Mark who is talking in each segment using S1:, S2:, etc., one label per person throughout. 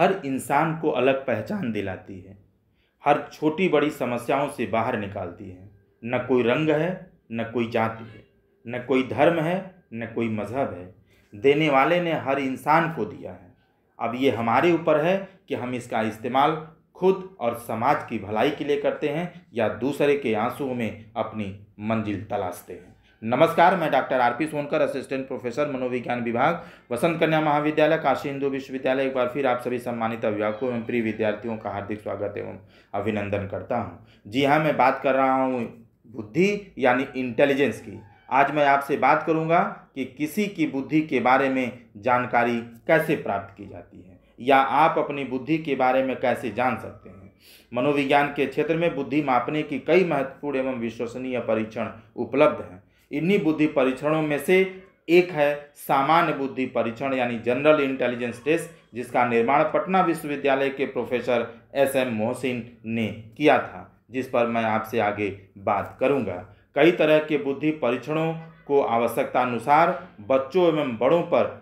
S1: हर इंसान को अलग पहचान दिलाती है हर छोटी बड़ी समस्याओं से बाहर निकालती है न कोई रंग है न कोई जाति है न कोई धर्म है न कोई मज़हब है देने वाले ने हर इंसान को दिया है अब ये हमारे ऊपर है कि हम इसका इस्तेमाल खुद और समाज की भलाई के लिए करते हैं या दूसरे के आंसुओं में अपनी मंजिल तलाशते हैं नमस्कार मैं doctor RP Sonkar assistant professor मनोविज्ञान विभाग वसंत कन्या महाविद्यालय काशी हिंदू विश्वविद्यालय एक बार फिर आप सभी सम्मानित अभिभावकों एवं प्रिय विद्यार्थियों का हार्दिक स्वागत एवं अभिनंदन करता हूँ जी हाँ मैं बात कर रहा हूँ बुद्धि यानी इंटेलिजेंस की आज मैं आपसे बात करूँगा कि किसी की बुद्धि के बारे में जानकारी कैसे प्राप्त की जाती है या आप अपनी बुद्धि के बारे में कैसे जान सकते हैं मनोविज्ञान के क्षेत्र में बुद्धि मापने की कई महत्वपूर्ण एवं विश्वसनीय परीक्षण उपलब्ध हैं इन्हीं बुद्धि परीक्षणों में से एक है सामान्य बुद्धि परीक्षण यानी जनरल इंटेलिजेंस टेस्ट जिसका निर्माण पटना विश्वविद्यालय के प्रोफेसर एस एम मोहसिन ने किया था जिस पर मैं आपसे आगे बात करूंगा कई तरह के बुद्धि परीक्षणों को आवश्यकता अनुसार बच्चों एवं बड़ों पर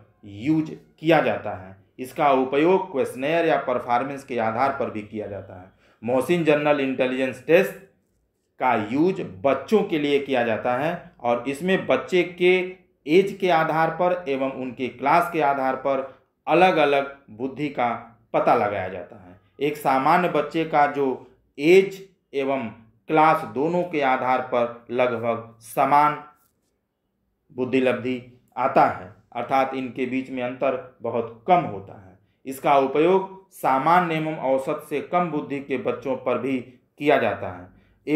S1: यूज किया जाता है इसका उपयोग क्वेश्चनेयर या परफॉर्मेंस के आधार पर भी किया जाता है मोहसिन जनरल इंटेलिजेंस टेस्ट का यूज बच्चों के लिए किया जाता है और इसमें बच्चे के एज के आधार पर एवं उनके क्लास के आधार पर अलग अलग बुद्धि का पता लगाया जाता है एक सामान्य बच्चे का जो एज एवं क्लास दोनों के आधार पर लगभग समान बुद्धिलब्धि आता है अर्थात इनके बीच में अंतर बहुत कम होता है इसका उपयोग सामान्य एवं औसत से कम बुद्धि के बच्चों पर भी किया जाता है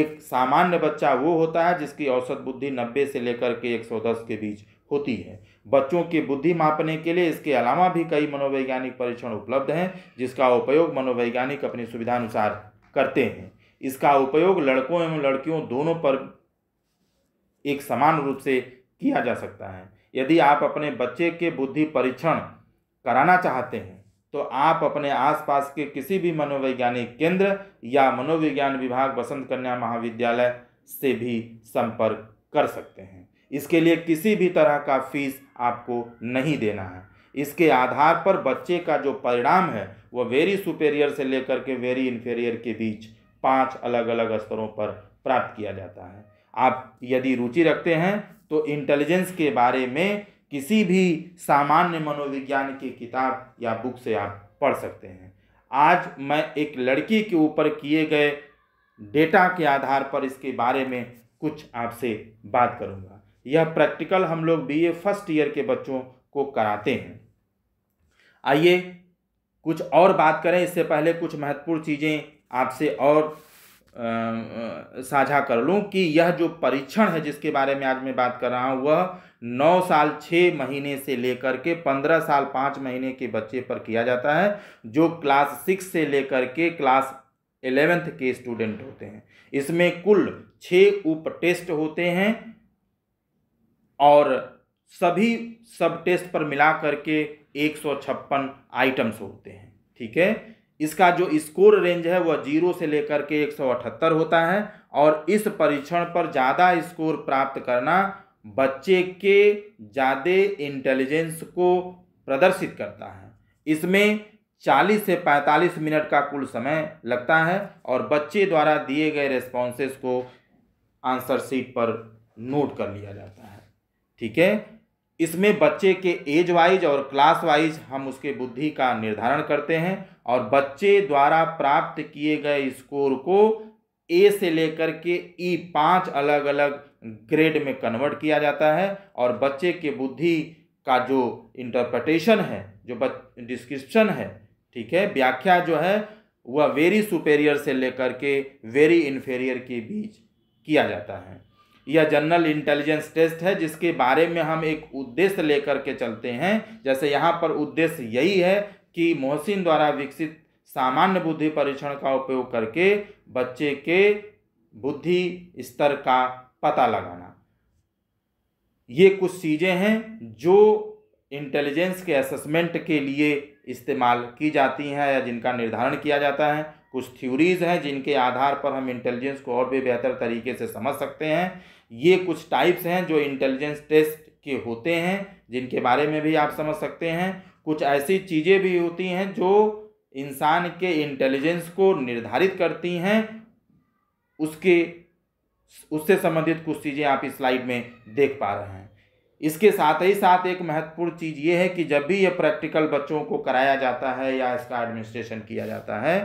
S1: एक सामान्य बच्चा वो होता है जिसकी औसत बुद्धि 90 से लेकर के 110 के बीच होती है बच्चों की बुद्धि मापने के लिए इसके अलावा भी कई मनोवैज्ञानिक परीक्षण उपलब्ध हैं जिसका उपयोग मनोवैज्ञानिक अपनी सुविधानुसार करते हैं इसका उपयोग लड़कों एवं लड़कियों दोनों पर एक समान रूप से किया जा सकता है यदि आप अपने बच्चे के बुद्धि परीक्षण कराना चाहते हैं तो आप अपने आसपास के किसी भी मनोवैज्ञानिक केंद्र या मनोविज्ञान विभाग बसंत कन्या महाविद्यालय से भी संपर्क कर सकते हैं इसके लिए किसी भी तरह का फीस आपको नहीं देना है इसके आधार पर बच्चे का जो परिणाम है वह वेरी सुपेरियर से लेकर के वेरी इन्फेरियर के बीच पांच अलग अलग स्तरों पर प्राप्त किया जाता है आप यदि रुचि रखते हैं तो इंटेलिजेंस के बारे में किसी भी सामान्य मनोविज्ञान की किताब या बुक से आप पढ़ सकते हैं आज मैं एक लड़की के ऊपर किए गए डेटा के आधार पर इसके बारे में कुछ आपसे बात करूंगा यह प्रैक्टिकल हम लोग बीए फर्स्ट ईयर के बच्चों को कराते हैं आइए कुछ और बात करें इससे पहले कुछ महत्वपूर्ण चीज़ें आपसे और साझा कर लूँ कि यह जो परीक्षण है जिसके बारे में आज मैं बात कर रहा हूँ वह नौ साल छः महीने से लेकर के पंद्रह साल पाँच महीने के बच्चे पर किया जाता है जो क्लास सिक्स से लेकर के क्लास एलेवेंथ के स्टूडेंट होते हैं इसमें कुल छः उप टेस्ट होते हैं और सभी सब टेस्ट पर मिला करके एक सौ छप्पन आइटम्स होते हैं ठीक है इसका जो स्कोर रेंज है वह जीरो से लेकर के एक होता है और इस परीक्षण पर ज़्यादा स्कोर प्राप्त करना बच्चे के ज़्यादा इंटेलिजेंस को प्रदर्शित करता है इसमें 40 से 45 मिनट का कुल समय लगता है और बच्चे द्वारा दिए गए रेस्पॉन्सेस को आंसर शीट पर नोट कर लिया जाता है ठीक है इसमें बच्चे के एज वाइज और क्लास वाइज हम उसके बुद्धि का निर्धारण करते हैं और बच्चे द्वारा प्राप्त किए गए स्कोर को ए से लेकर के ई e पांच अलग अलग ग्रेड में कन्वर्ट किया जाता है और बच्चे के बुद्धि का जो इंटरप्रटेशन है जो डिस्क्रिप्शन है ठीक है व्याख्या जो है वह वेरी सुपेरियर से लेकर के वेरी इन्फेरियर के बीच किया जाता है यह जनरल इंटेलिजेंस टेस्ट है जिसके बारे में हम एक उद्देश्य लेकर के चलते हैं जैसे यहाँ पर उद्देश्य यही है कि मोहसिन द्वारा विकसित सामान्य बुद्धि परीक्षण का उपयोग करके बच्चे के बुद्धि स्तर का पता लगाना ये कुछ चीज़ें हैं जो इंटेलिजेंस के असेसमेंट के लिए इस्तेमाल की जाती हैं या जिनका निर्धारण किया जाता है कुछ थ्योरीज़ हैं जिनके आधार पर हम इंटेलिजेंस को और भी बेहतर तरीके से समझ सकते हैं ये कुछ टाइप्स हैं जो इंटेलिजेंस टेस्ट के होते हैं जिनके बारे में भी आप समझ सकते हैं कुछ ऐसी चीज़ें भी होती हैं जो इंसान के इंटेलिजेंस को निर्धारित करती हैं उसके उससे संबंधित कुछ चीज़ें आप इस स्लाइड में देख पा रहे हैं इसके साथ ही साथ एक महत्वपूर्ण चीज़ ये है कि जब भी ये प्रैक्टिकल बच्चों को कराया जाता है या इसका एडमिनिस्ट्रेशन किया जाता है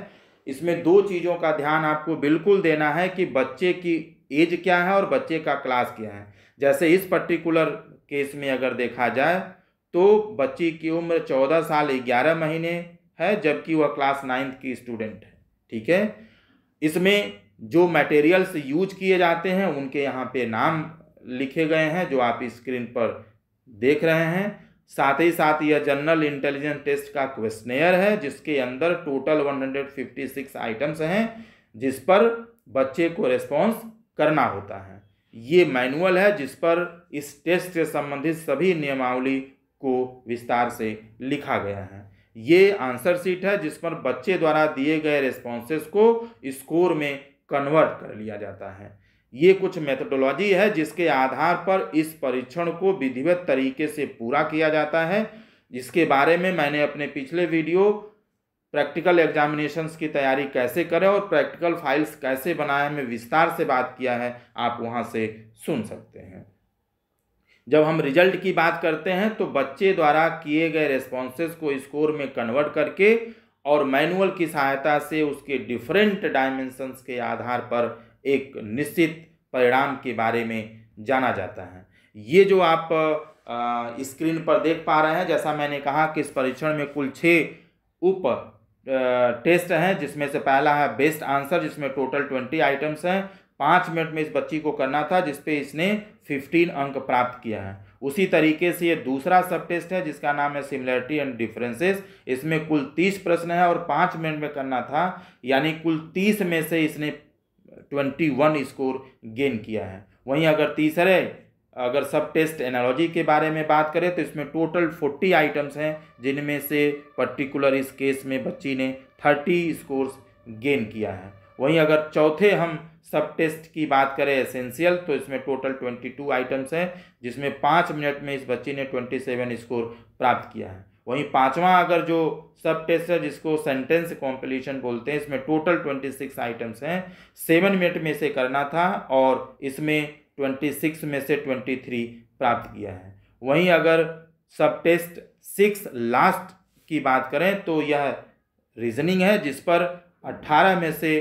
S1: इसमें दो चीज़ों का ध्यान आपको बिल्कुल देना है कि बच्चे की एज क्या है और बच्चे का क्लास क्या है जैसे इस पर्टिकुलर केस में अगर देखा जाए तो बच्ची की उम्र चौदह साल ग्यारह महीने है जबकि वह क्लास नाइन्थ की स्टूडेंट है ठीक है इसमें जो मटेरियल्स यूज किए जाते हैं उनके यहाँ पे नाम लिखे गए हैं जो आप स्क्रीन पर देख रहे हैं साथ ही साथ यह जनरल इंटेलिजेंस टेस्ट का क्वेश्चनेयर है जिसके अंदर टोटल 156 आइटम्स हैं जिस पर बच्चे को रेस्पॉन्स करना होता है ये मैनुअल है जिस पर इस टेस्ट से संबंधित सभी नियमावली को विस्तार से लिखा गया है ये आंसर सीट है जिस पर बच्चे द्वारा दिए गए रेस्पॉन्सेस को स्कोर में कन्वर्ट कर लिया जाता है ये कुछ मेथडोलॉजी है जिसके आधार पर इस परीक्षण को विधिवत तरीके से पूरा किया जाता है जिसके बारे में मैंने अपने पिछले वीडियो प्रैक्टिकल एग्जामिनेशंस की तैयारी कैसे करें और प्रैक्टिकल फाइल्स कैसे बनाएं में विस्तार से बात किया है आप वहाँ से सुन सकते हैं जब हम रिजल्ट की बात करते हैं तो बच्चे द्वारा किए गए रेस्पॉन्सेज को स्कोर में कन्वर्ट करके और मैनुअल की सहायता से उसके डिफरेंट डायमेंशंस के आधार पर एक निश्चित परिणाम के बारे में जाना जाता है ये जो आप स्क्रीन पर देख पा रहे हैं जैसा मैंने कहा कि इस परीक्षण में कुल छः उप टेस्ट हैं जिसमें से पहला है बेस्ट आंसर जिसमें टोटल ट्वेंटी आइटम्स हैं पाँच मिनट में इस बच्ची को करना था जिसपे इसने फिफ्टीन अंक प्राप्त किया है उसी तरीके से ये दूसरा सब टेस्ट है जिसका नाम है सिमिलरिटी एंड डिफरेंसेस इसमें कुल तीस प्रश्न है और पाँच मिनट में करना था यानी कुल तीस में से इसने ट्वेंटी वन स्कोर गेन किया है वहीं अगर तीसरे अगर सब टेस्ट एनालॉजी के बारे में बात करें तो इसमें टोटल फोर्टी आइटम्स हैं जिनमें से पर्टिकुलर इस केस में बच्ची ने थर्टी स्कोर्स गेन किया है वहीं अगर चौथे हम सब टेस्ट की बात करें एसेंशियल तो इसमें टोटल ट्वेंटी टू आइटम्स हैं जिसमें पाँच मिनट में इस बच्ची ने ट्वेंटी सेवन स्कोर प्राप्त किया है वहीं पांचवा अगर जो सब टेस्ट है जिसको सेंटेंस कॉम्पिलेशन बोलते हैं इसमें टोटल ट्वेंटी सिक्स आइटम्स हैं सेवन मिनट में से करना था और इसमें ट्वेंटी सिक्स में से ट्वेंटी थ्री प्राप्त किया है वहीं अगर सब टेस्ट सिक्स लास्ट की बात करें तो यह रीजनिंग है जिस पर अट्ठारह में से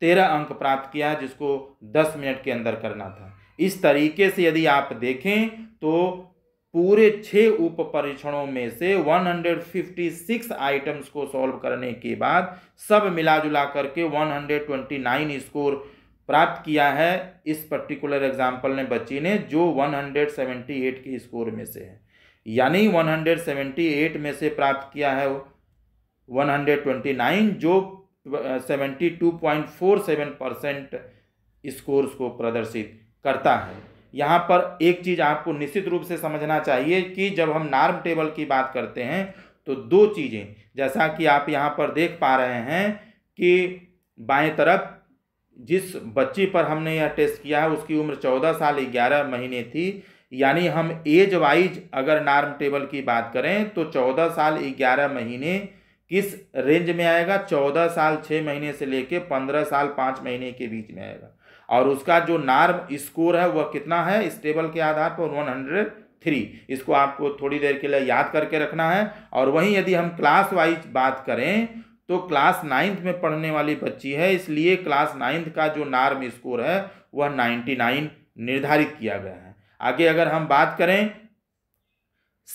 S1: तेरह अंक प्राप्त किया जिसको दस मिनट के अंदर करना था इस तरीके से यदि आप देखें तो पूरे छः उप परीक्षणों में से 156 आइटम्स को सॉल्व करने के बाद सब मिला जुला करके 129 स्कोर प्राप्त किया है इस पर्टिकुलर एग्जाम्पल ने बच्ची ने जो 178 के स्कोर में से है यानी 178 में से प्राप्त किया है 129 जो 72.47 परसेंट स्कोर्स को प्रदर्शित करता है यहाँ पर एक चीज़ आपको निश्चित रूप से समझना चाहिए कि जब हम नार्म टेबल की बात करते हैं तो दो चीज़ें जैसा कि आप यहाँ पर देख पा रहे हैं कि बाएं तरफ जिस बच्ची पर हमने यह टेस्ट किया है उसकी उम्र चौदह साल ग्यारह महीने थी यानी हम एज वाइज अगर नार्म टेबल की बात करें तो चौदह साल ग्यारह महीने किस रेंज में आएगा चौदह साल छः महीने से लेकर पंद्रह साल पाँच महीने के बीच में आएगा और उसका जो नार्म स्कोर है वह कितना है इस टेबल के आधार पर वन हंड्रेड थ्री इसको आपको थोड़ी देर के लिए याद करके रखना है और वहीं यदि हम क्लास वाइज बात करें तो क्लास नाइन्थ में पढ़ने वाली बच्ची है इसलिए क्लास नाइन्थ का जो नार्म स्कोर है वह नाइन्टी नाइन निर्धारित किया गया है आगे अगर हम बात करें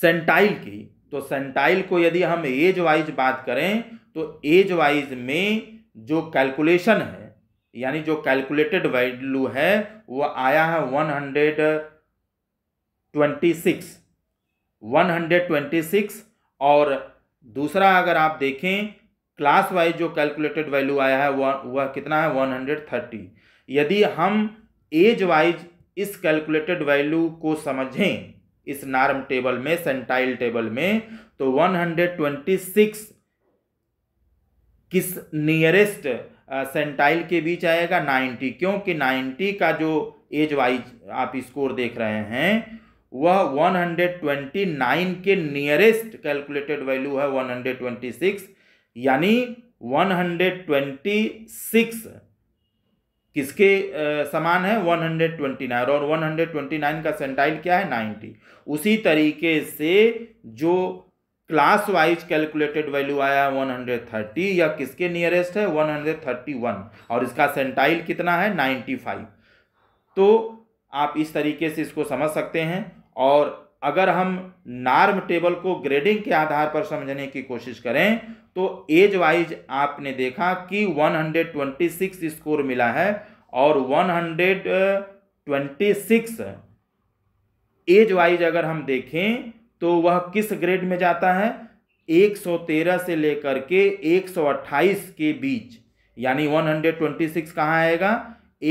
S1: सेंटाइल की तो सेंटाइल को यदि हम एज वाइज बात करें तो एज वाइज में जो कैलकुलेशन है यानी जो कैलकुलेटेड वैल्यू है वो आया है one hundred twenty six one hundred twenty six और दूसरा अगर आप देखें क्लास वाइज जो कैलकुलेटेड वैल्यू आया है वह वह कितना है वन हंड्रेड थर्टी यदि हम एज वाइज इस कैलकुलेटेड वैल्यू को समझें इस नार्म टेबल में सेंटाइल टेबल में तो वन हंड्रेड ट्वेंटी सिक्स किस नियरेस्ट सेंटाइल के बीच आएगा नाइन्टी क्योंकि नाइन्टी का जो एज वाइज आप स्कोर देख रहे हैं वह वन हंड्रेड ट्वेंटी नाइन के नियरेस्ट कैलकुलेटेड वैल्यू है वन हंड्रेड ट्वेंटी सिक्स यानी वन हंड्रेड ट्वेंटी सिक्स किसके समान है वन हंड्रेड ट्वेंटी नाइन और वन हंड्रेड ट्वेंटी नाइन का सेंटाइल क्या है नाइन्टी उसी तरीके से जो क्लास वाइज कैलकुलेटेड वैल्यू आया है थर्टी या किसके नियरेस्ट है वन हंड्रेड थर्टी वन और इसका सेंटाइल कितना है नाइन्टी फाइव तो आप इस तरीके से इसको समझ सकते हैं और अगर हम नार्म टेबल को ग्रेडिंग के आधार पर समझने की कोशिश करें तो एज वाइज आपने देखा कि 126 स्कोर मिला है और 126 एज वाइज अगर हम देखें तो वह किस ग्रेड में जाता है 113 से लेकर के 128 के बीच यानी 126 कहाँ आएगा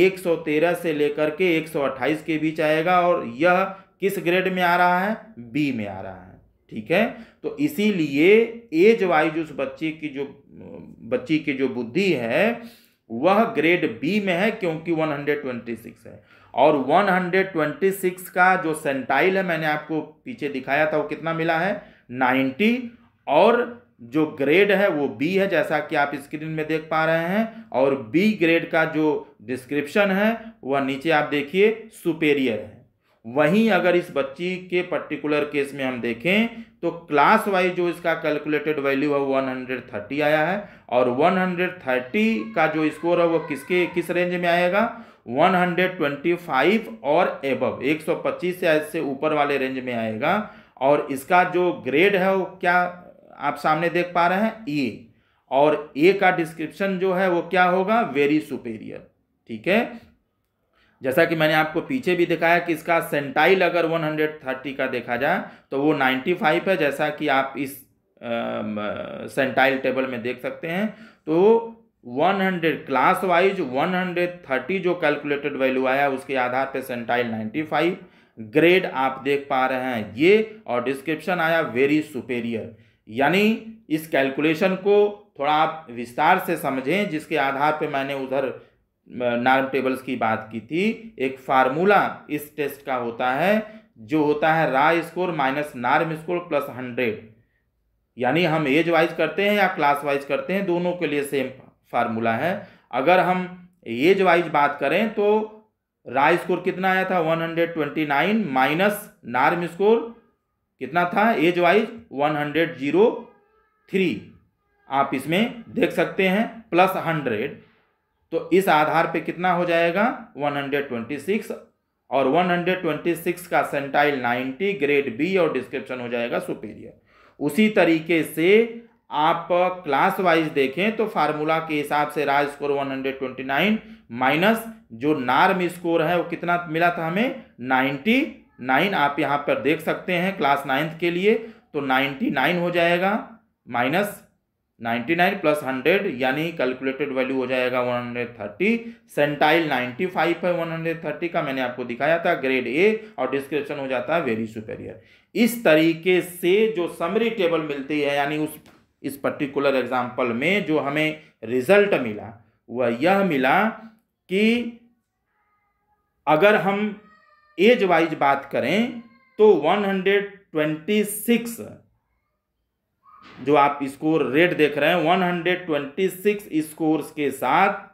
S1: 113 से लेकर के 128 के बीच आएगा और यह किस ग्रेड में आ रहा है बी में आ रहा है ठीक है तो इसीलिए एज वाइज उस बच्चे की जो बच्ची की जो बुद्धि है वह ग्रेड बी में है क्योंकि 126 है और 126 का जो सेंटाइल है मैंने आपको पीछे दिखाया था वो कितना मिला है 90 और जो ग्रेड है वो बी है जैसा कि आप स्क्रीन में देख पा रहे हैं और बी ग्रेड का जो डिस्क्रिप्शन है वह नीचे आप देखिए सुपेरियर है वहीं अगर इस बच्ची के पर्टिकुलर केस में हम देखें तो क्लास वाइज जो इसका कैलकुलेटेड वैल्यू है थर्टी आया है और 130 का जो स्कोर है वो किसके किस रेंज में आएगा 125 और एबव 125 से ऐसे ऊपर वाले रेंज में आएगा और इसका जो ग्रेड है वो क्या आप सामने देख पा रहे हैं ए और ए का डिस्क्रिप्शन जो है वो क्या होगा वेरी सुपेरियर ठीक है जैसा कि मैंने आपको पीछे भी दिखाया कि इसका सेंटाइल अगर 130 का देखा जाए तो वो 95 है जैसा कि आप इस सेंटाइल टेबल में देख सकते हैं तो 100 क्लास वाइज 130 जो कैलकुलेटेड वैल्यू आया उसके आधार पे सेंटाइल 95 ग्रेड आप देख पा रहे हैं ये और डिस्क्रिप्शन आया वेरी सुपेरियर यानी इस कैलकुलेशन को थोड़ा आप विस्तार से समझें जिसके आधार पे मैंने उधर नार्म टेबल्स की बात की थी एक फार्मूला इस टेस्ट का होता है जो होता है raw score minus norm score plus hundred यानी हम एज वाइज करते हैं या क्लास वाइज करते हैं दोनों के लिए सेम फार्मूला है अगर हम एज वाइज बात करें तो राय स्कोर कितना आया था 129 माइनस नार्म स्कोर कितना था एज वाइज 103 आप इसमें देख सकते हैं प्लस 100 तो इस आधार पे कितना हो जाएगा 126 और 126 का सेंटाइल 90 ग्रेड बी और डिस्क्रिप्शन हो जाएगा सुपीरियर उसी तरीके से आप क्लास वाइज देखें तो फार्मूला के हिसाब से राज स्कोर 129 माइनस जो नार्म स्कोर है वो कितना मिला था हमें 99 आप यहाँ पर देख सकते हैं क्लास नाइन्थ के लिए तो 99 हो जाएगा माइनस 99 प्लस 100 यानी कैलकुलेटेड वैल्यू हो जाएगा 130 सेंटाइल 95 है 130 का मैंने आपको दिखाया था ग्रेड ए और डिस्क्रिप्शन हो जाता है वेरी सुपेरियर इस तरीके से जो समरी टेबल मिलती है यानी उस इस पर्टिकुलर एग्जाम्पल में जो हमें रिजल्ट मिला वह यह मिला कि अगर हम एज वाइज बात करें तो 126 जो आप स्कोर रेट देख रहे हैं 126 स्कोर्स के साथ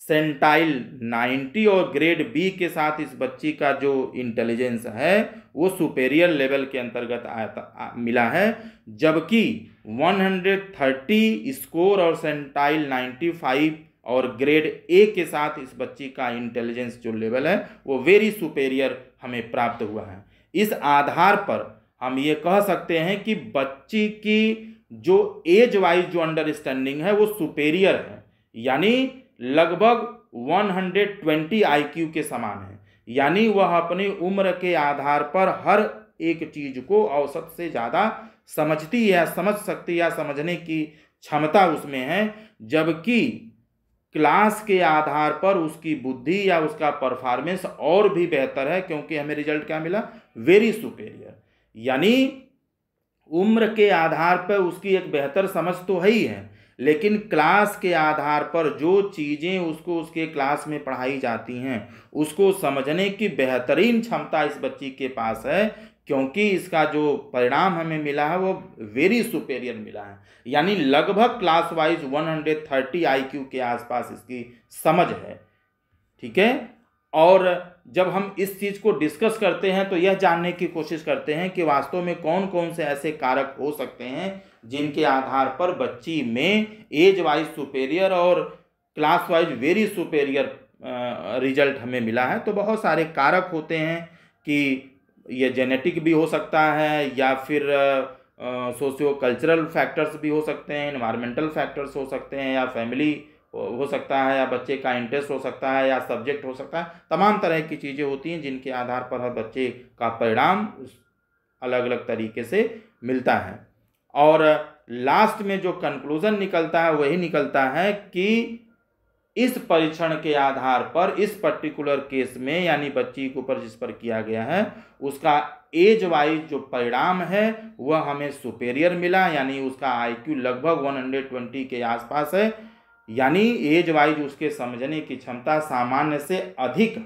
S1: सेंटाइल 90 और ग्रेड बी के साथ इस बच्ची का जो इंटेलिजेंस है वो सुपेरियर लेवल के अंतर्गत आया आ, मिला है जबकि 130 स्कोर और सेंटाइल 95 और ग्रेड ए के साथ इस बच्ची का इंटेलिजेंस जो लेवल है वो वेरी सुपेरियर हमें प्राप्त हुआ है इस आधार पर हम ये कह सकते हैं कि बच्ची की जो एज वाइज जो अंडरस्टैंडिंग है वो सुपेरियर है यानी लगभग 120 आईक्यू के समान है यानी वह अपनी उम्र के आधार पर हर एक चीज को औसत से ज़्यादा समझती या समझ सकती या समझने की क्षमता उसमें है जबकि क्लास के आधार पर उसकी बुद्धि या उसका परफॉर्मेंस और भी बेहतर है क्योंकि हमें रिजल्ट क्या मिला वेरी सुपेरियर यानी उम्र के आधार पर उसकी एक बेहतर समझ तो है ही है लेकिन क्लास के आधार पर जो चीज़ें उसको उसके क्लास में पढ़ाई जाती हैं उसको समझने की बेहतरीन क्षमता इस बच्ची के पास है क्योंकि इसका जो परिणाम हमें मिला है वो वेरी सुपेरियर मिला है यानी लगभग क्लास वाइज 130 आईक्यू के आसपास इसकी समझ है ठीक है और जब हम इस चीज़ को डिस्कस करते हैं तो यह जानने की कोशिश करते हैं कि वास्तव में कौन कौन से ऐसे कारक हो सकते हैं जिनके आधार पर बच्ची में एज वाइज सुपेरियर और class wise very superior result हमें मिला है तो बहुत सारे कारक होते हैं कि यह जेनेटिक भी हो सकता है या फिर सोशियो कल्चरल फैक्टर्स भी हो सकते हैं इन्वायरमेंटल फैक्टर्स हो सकते हैं या फैमिली हो सकता है या बच्चे का इंटरेस्ट हो सकता है या सब्जेक्ट हो सकता है तमाम तरह की चीज़ें होती हैं जिनके आधार पर हर बच्चे का परिणाम अलग अलग तरीके से मिलता है और लास्ट में जो कंक्लूज़न निकलता है वही निकलता है कि इस परीक्षण के आधार पर इस पर्टिकुलर केस में यानी बच्ची के ऊपर जिस पर किया गया है उसका एज वाइज जो परिणाम है वह हमें सुपेरियर मिला यानी उसका आईक्यू लगभग 120 के आसपास है यानी एज वाइज उसके समझने की क्षमता सामान्य से अधिक है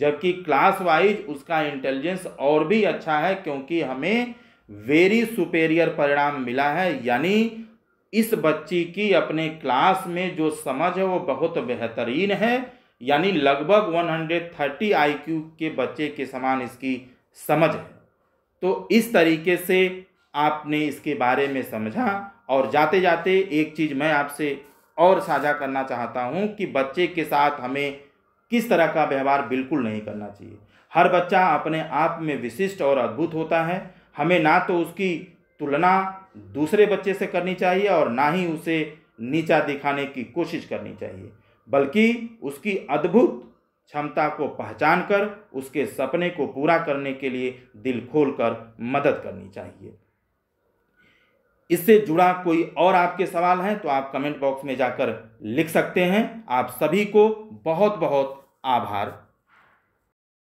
S1: जबकि क्लास वाइज उसका इंटेलिजेंस और भी अच्छा है क्योंकि हमें वेरी सुपेरियर परिणाम मिला है यानी इस बच्ची की अपने क्लास में जो समझ है वो बहुत बेहतरीन है यानी लगभग 130 हंड्रेड के बच्चे के समान इसकी समझ है तो इस तरीके से आपने इसके बारे में समझा और जाते जाते एक चीज़ मैं आपसे और साझा करना चाहता हूँ कि बच्चे के साथ हमें किस तरह का व्यवहार बिल्कुल नहीं करना चाहिए हर बच्चा अपने आप में विशिष्ट और अद्भुत होता है हमें ना तो उसकी तुलना दूसरे बच्चे से करनी चाहिए और ना ही उसे नीचा दिखाने की कोशिश करनी चाहिए बल्कि उसकी अद्भुत क्षमता को पहचान कर उसके सपने को पूरा करने के लिए दिल खोल कर मदद करनी चाहिए इससे जुड़ा कोई और आपके सवाल हैं तो आप कमेंट बॉक्स में जाकर लिख सकते हैं आप सभी को बहुत बहुत आभार